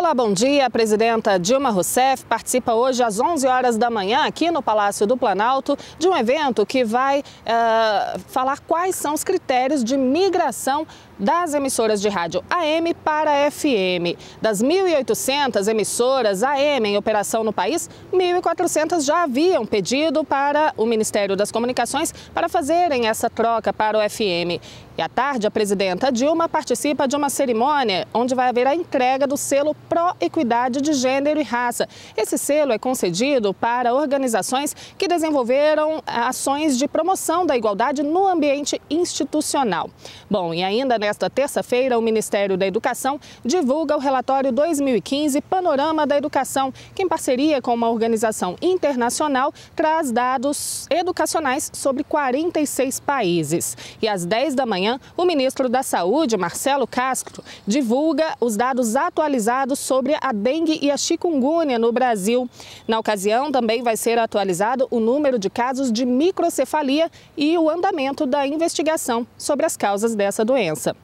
Olá, bom dia. A presidenta Dilma Rousseff participa hoje às 11 horas da manhã aqui no Palácio do Planalto de um evento que vai uh, falar quais são os critérios de migração das emissoras de rádio AM para FM. Das 1.800 emissoras AM em operação no país, 1.400 já haviam pedido para o Ministério das Comunicações para fazerem essa troca para o FM. E à tarde, a presidenta Dilma participa de uma cerimônia onde vai haver a entrega do selo Pro Equidade de Gênero e Raça. Esse selo é concedido para organizações que desenvolveram ações de promoção da igualdade no ambiente institucional. Bom, e ainda nessa desta terça-feira, o Ministério da Educação divulga o relatório 2015 Panorama da Educação, que, em parceria com uma organização internacional, traz dados educacionais sobre 46 países. E às 10 da manhã, o ministro da Saúde, Marcelo Castro, divulga os dados atualizados sobre a dengue e a chikungunya no Brasil. Na ocasião, também vai ser atualizado o número de casos de microcefalia e o andamento da investigação sobre as causas dessa doença.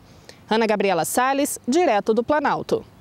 Ana Gabriela Sales, direto do Planalto.